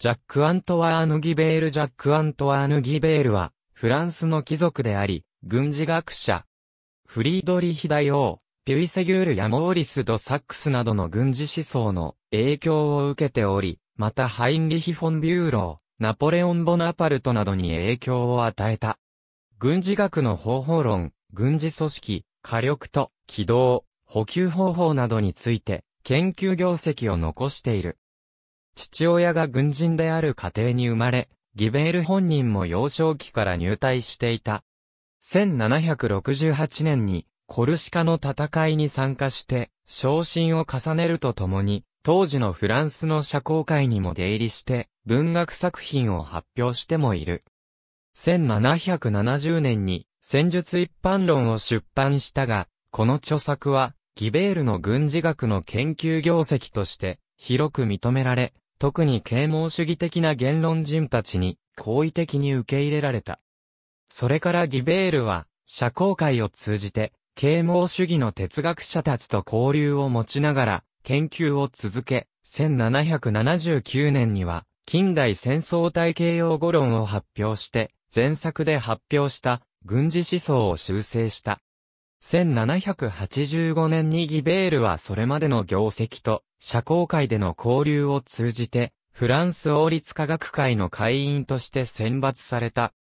ジャック・アントワーヌ・ギベール・ジャック・アントワーヌ・ギベールは、フランスの貴族であり、軍事学者。フリードリヒ大王、ピュイセギュールやモーリス・ド・サックスなどの軍事思想の影響を受けており、またハインリヒ・フォン・ビューロー、ナポレオン・ボナパルトなどに影響を与えた。軍事学の方法論、軍事組織、火力と、軌道、補給方法などについて、研究業績を残している。父親が軍人である家庭に生まれ、ギベール本人も幼少期から入隊していた。1768年にコルシカの戦いに参加して、昇進を重ねるとともに、当時のフランスの社交界にも出入りして、文学作品を発表してもいる。1770年に戦術一般論を出版したが、この著作は、ギベールの軍事学の研究業績として、広く認められ、特に啓蒙主義的な言論人たちに好意的に受け入れられた。それからギベールは、社交界を通じて、啓蒙主義の哲学者たちと交流を持ちながら、研究を続け、1779年には、近代戦争体系用語論を発表して、前作で発表した軍事思想を修正した。1785年にギベールはそれまでの業績と、社交界での交流を通じて、フランス王立科学会の会員として選抜された。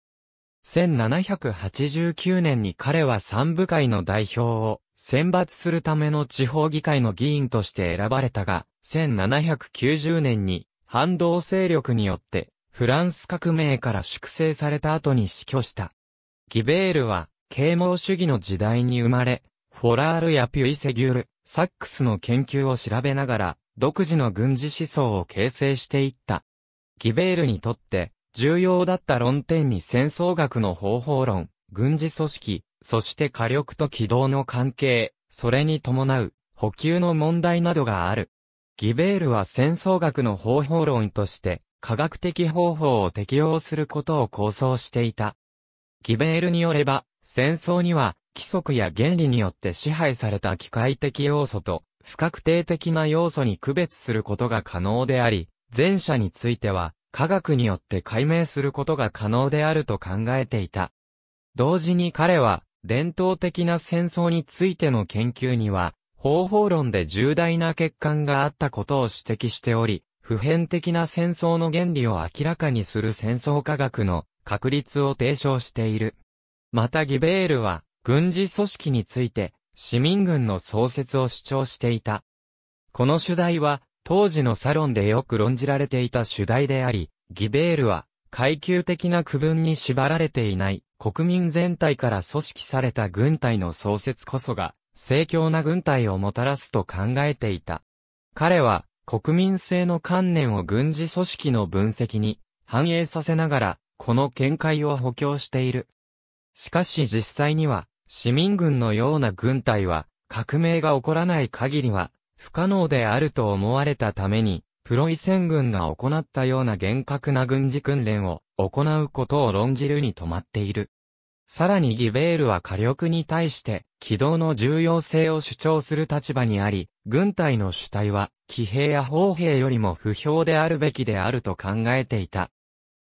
1789年に彼は三部会の代表を選抜するための地方議会の議員として選ばれたが、1790年に反動勢力によってフランス革命から粛清された後に死去した。ギベールは啓蒙主義の時代に生まれ、フォラールやピュイセギュル、サックスの研究を調べながら、独自の軍事思想を形成していった。ギベールにとって、重要だった論点に戦争学の方法論、軍事組織、そして火力と軌道の関係、それに伴う補給の問題などがある。ギベールは戦争学の方法論として科学的方法を適用することを構想していた。ギベールによれば、戦争には、規則や原理によって支配された機械的要素と、不確定的な要素に区別することが可能であり、前者については、科学によって解明することが可能であると考えていた。同時に彼は、伝統的な戦争についての研究には、方法論で重大な欠陥があったことを指摘しており、普遍的な戦争の原理を明らかにする戦争科学の確立を提唱している。またギベールは、軍事組織について、市民軍の創設を主張していた。この主題は、当時のサロンでよく論じられていた主題であり、ギベールは、階級的な区分に縛られていない、国民全体から組織された軍隊の創設こそが、盛況な軍隊をもたらすと考えていた。彼は、国民性の観念を軍事組織の分析に反映させながら、この見解を補強している。しかし実際には、市民軍のような軍隊は、革命が起こらない限りは、不可能であると思われたために、プロイセン軍が行ったような厳格な軍事訓練を行うことを論じるに止まっている。さらにギベールは火力に対して軌道の重要性を主張する立場にあり、軍隊の主体は騎兵や砲兵よりも不評であるべきであると考えていた。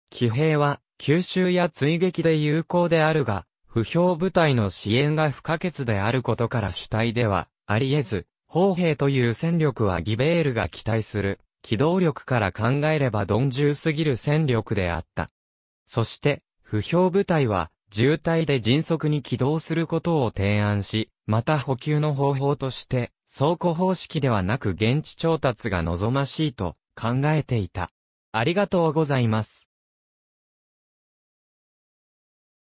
騎兵は吸収や追撃で有効であるが、不評部隊の支援が不可欠であることから主体ではあり得ず、砲兵という戦力はギベールが期待する、機動力から考えれば鈍重すぎる戦力であった。そして、不評部隊は、渋滞で迅速に起動することを提案し、また補給の方法として、倉庫方式ではなく現地調達が望ましいと考えていた。ありがとうございます。